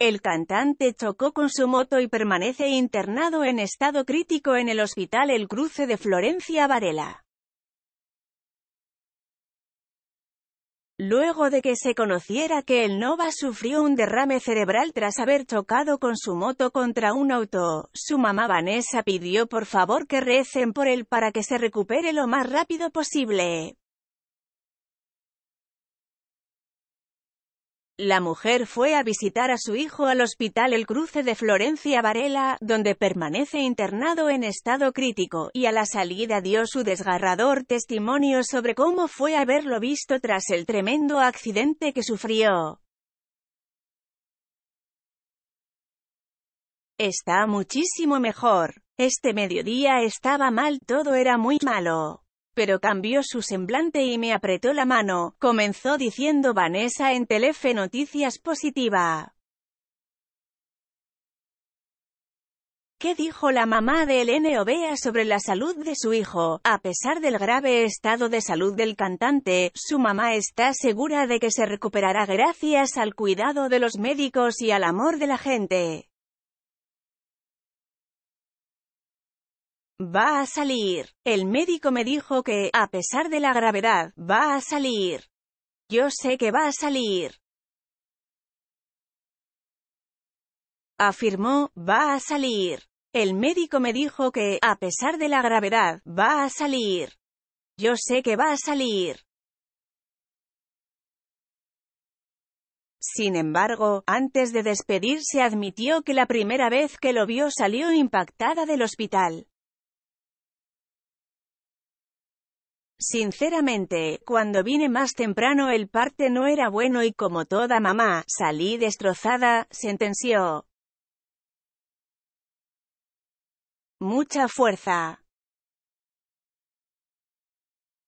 El cantante chocó con su moto y permanece internado en estado crítico en el hospital El Cruce de Florencia Varela. luego de que se conociera que el Nova sufrió un derrame cerebral tras haber chocado con su moto contra un auto, su mamá Vanessa pidió por favor que recen por él para que se recupere lo más rápido posible. La mujer fue a visitar a su hijo al hospital El Cruce de Florencia Varela, donde permanece internado en estado crítico, y a la salida dio su desgarrador testimonio sobre cómo fue haberlo visto tras el tremendo accidente que sufrió. Está muchísimo mejor. Este mediodía estaba mal, todo era muy malo pero cambió su semblante y me apretó la mano, comenzó diciendo Vanessa en Telefe Noticias Positiva. ¿Qué dijo la mamá de Elene Ovea sobre la salud de su hijo? A pesar del grave estado de salud del cantante, su mamá está segura de que se recuperará gracias al cuidado de los médicos y al amor de la gente. Va a salir. El médico me dijo que, a pesar de la gravedad, va a salir. Yo sé que va a salir. Afirmó, va a salir. El médico me dijo que, a pesar de la gravedad, va a salir. Yo sé que va a salir. Sin embargo, antes de despedirse admitió que la primera vez que lo vio salió impactada del hospital. Sinceramente, cuando vine más temprano el parte no era bueno y como toda mamá, salí destrozada, sentenció. Mucha fuerza.